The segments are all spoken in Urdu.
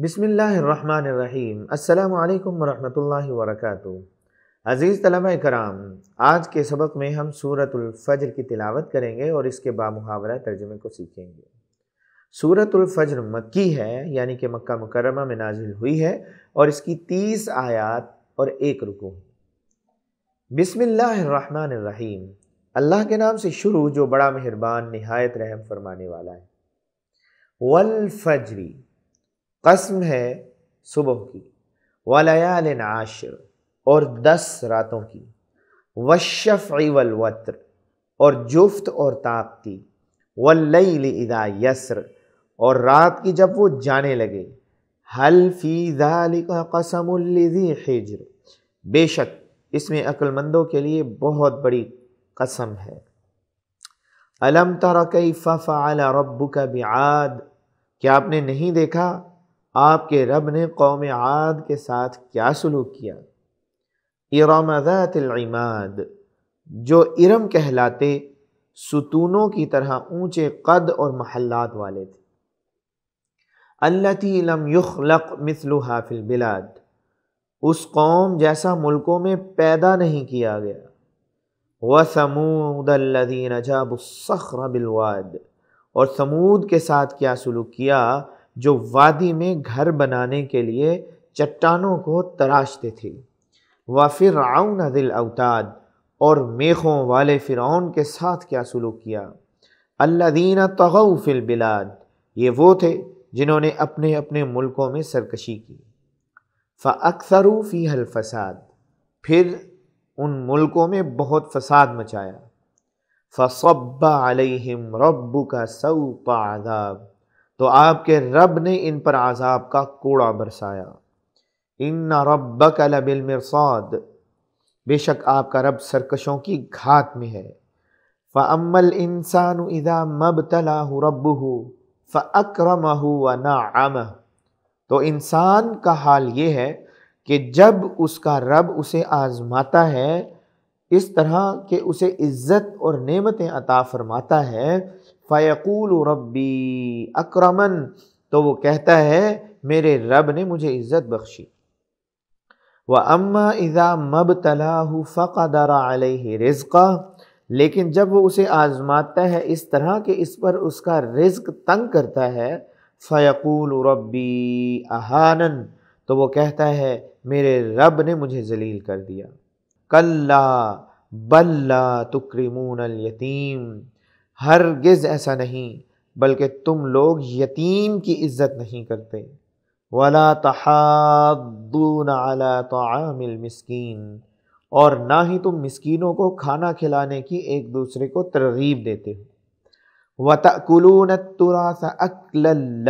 بسم اللہ الرحمن الرحیم السلام علیکم ورحمۃ اللہ وبرکاتہ عزیز طلبہ کرام آج کے سبق میں ہم سورت الفجر کی تلاوت کریں گے اور اس کے بامحاورہ ترجمے کو سیکھیں گے سورت الفجر مکی ہے یعنی کہ مکہ مکرمہ میں نازل ہوئی ہے اور اس کی تیس آیات اور ایک رکو بسم اللہ الرحمن الرحیم اللہ کے نام سے شروع جو بڑا مہربان نہایت رحم فرمانے والا ہے والفجری قسم ہے صبح کی ولیال عاشر اور دس راتوں کی وشف والوتر اور جفت اور طاقتی واللیل اذا یسر اور رات کی جب وہ جانے لگے حل ذالک قسم الذی حجر بے شک اس میں مندوں کے لیے بہت بڑی قسم ہے علم تر کیف فعل ربک بعاد کیا آپ نے نہیں دیکھا آپ کے رب نے قوم عاد کے ساتھ کیا سلوک کیا ارم ذات العماد جو ارم کہلاتے ستونوں کی طرح اونچے قد اور محلات والے تھے اللہ لم یخلق مسلح حافل بلاد اس قوم جیسا ملکوں میں پیدا نہیں کیا گیا و سمودی رجح بلواد اور سمود کے ساتھ کیا سلوک کیا جو وادی میں گھر بنانے کے لیے چٹانوں کو تراشتے تھے وافر پھر دل اوتاد اور میخوں والے فرعون کے ساتھ کیا سلوک کیا اللہ دین تغوف البلاد یہ وہ تھے جنہوں نے اپنے اپنے ملکوں میں سرکشی کی فکثرو فی الفساد پھر ان ملکوں میں بہت فساد مچایا فصب علیہم ربک کا عذاب تو آپ کے رب نے ان پر عذاب کا کوڑا برسایا ان نہ رب بے شک آپ کا رب سرکشوں کی گھات میں ہے ف عمل انسان ف رَبُّهُ فَأَكْرَمَهُ وَنَعَمَهُ نا ام تو انسان کا حال یہ ہے کہ جب اس کا رب اسے آزماتا ہے اس طرح کہ اسے عزت اور نعمتیں عطا فرماتا ہے فیقول ربی اکرمن تو وہ کہتا ہے میرے رب نے مجھے عزت بخشی وہ اما اضا مب تلا فقدر علیہ رزقہ لیکن جب وہ اسے آزماتا ہے اس طرح کہ اس پر اس کا رزق تنگ کرتا ہے فیقول ربی احانن تو وہ کہتا ہے میرے رب نے مجھے ذلیل کر دیا کلّا بلّہ تکرمون تکریمون التیم ہرگز ایسا نہیں بلکہ تم لوگ یتیم کی عزت نہیں کرتے ولا تحاضون علی طعام المسکین اور نہ ہی تم مسکینوں کو کھانا کھلانے کی ایک دوسرے کو ترغیب دیتے ہو التُّرَاثَ تلون تراثل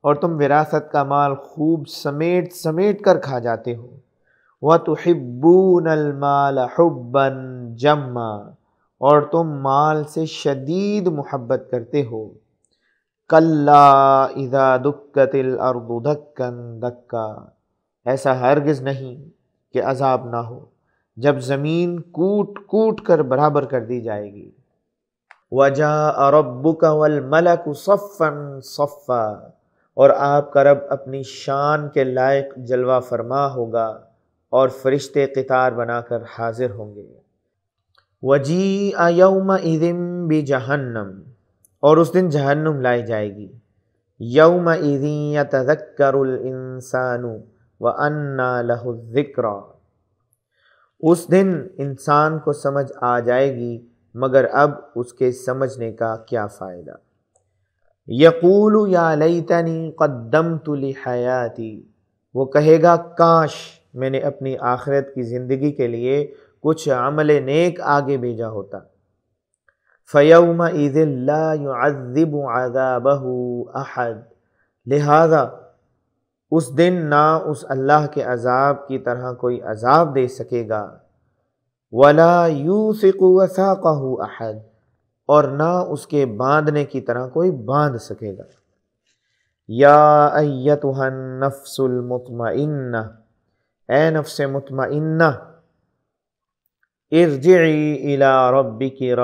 اور تم وراثت کا مال خوب سمیٹ سمیٹ کر کھا جاتے ہو الْمَالَ حُبًّا جَمَّا اور تم مال سے شدید محبت کرتے ہو کلا ادا دکت الارض دکن دکا ایسا ہرگز نہیں کہ عذاب نہ ہو جب زمین کوٹ کوٹ کر برابر کر دی جائے گی وجہ اور ملک و صفن صفا اور آپ کا رب اپنی شان کے لائق جلوہ فرما ہوگا اور فرشتے قطار بنا کر حاضر ہوں گے وجی یوم ادم بھی جہنم اور اس دن جہنم لائی جائے گی یوم و انا اس دن انسان کو سمجھ آ جائے گی مگر اب اس کے سمجھنے کا کیا فائدہ یقول یا لئی تنی قدم تو وہ کہے گا کاش میں نے اپنی آخرت کی زندگی کے لیے کچھ عمل نیک آگے بھیجا ہوتا فیوم عید اللہ عذب عذابہ احد لہذا اس دن نہ اس اللہ کے عذاب کی طرح کوئی عذاب دے سکے گا ولا یوسق وساقہ احد اور نہ اس کے باندھنے کی طرح کوئی باندھ سکے گا یا ایتہ النفس المطمئنہ اے نفس مطمئنہ ارجعی الی ربک کی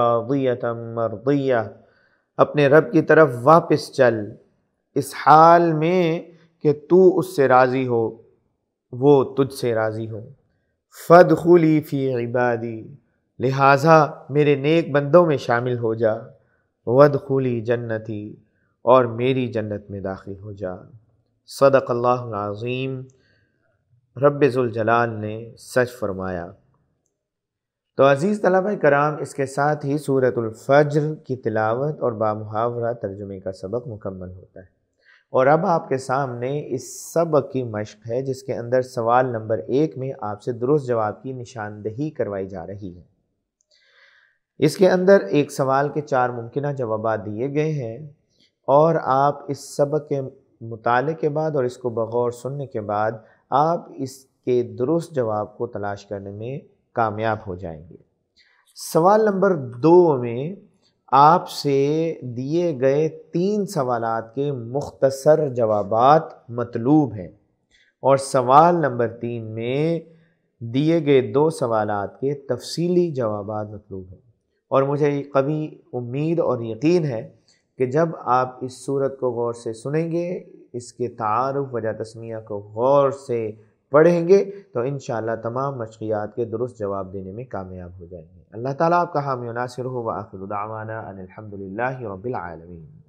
مرضیہ اپنے رب کی طرف واپس چل اس حال میں کہ تو اس سے راضی ہو وہ تجھ سے راضی ہو فدخلی فی عبادی لہٰذا میرے نیک بندوں میں شامل ہو جا ودخلی جنتی اور میری جنت میں داخل ہو جا صدق اللہ العظیم رب ذوالجلال نے سچ فرمایا تو عزیز طلبہ کرام اس کے ساتھ ہی صورت الفجر کی تلاوت اور بامحاورہ ترجمے کا سبق مکمل ہوتا ہے اور اب آپ کے سامنے اس سبق کی مشق ہے جس کے اندر سوال نمبر ایک میں آپ سے درست جواب کی نشاندہی کروائی جا رہی ہے اس کے اندر ایک سوال کے چار ممکنہ جوابات دیے گئے ہیں اور آپ اس سبق کے مطالعے کے بعد اور اس کو بغور سننے کے بعد آپ اس کے درست جواب کو تلاش کرنے میں کامیاب ہو جائیں گے سوال نمبر دو میں آپ سے دیئے گئے تین سوالات کے مختصر جوابات مطلوب ہیں اور سوال نمبر تین میں دیے گئے دو سوالات کے تفصیلی جوابات مطلوب ہیں اور مجھے کبھی امید اور یقین ہے کہ جب آپ اس صورت کو غور سے سنیں گے اس کے تعارف وجہ تسمیہ کو غور سے پڑھیں گے تو انشاءاللہ تمام مشقیات کے درست جواب دینے میں کامیاب ہو جائیں گے اللہ تعالیٰ آپ کا حامی و ناصر ہو و آخر دعوانا الحمد الحمدللہ رب العالمین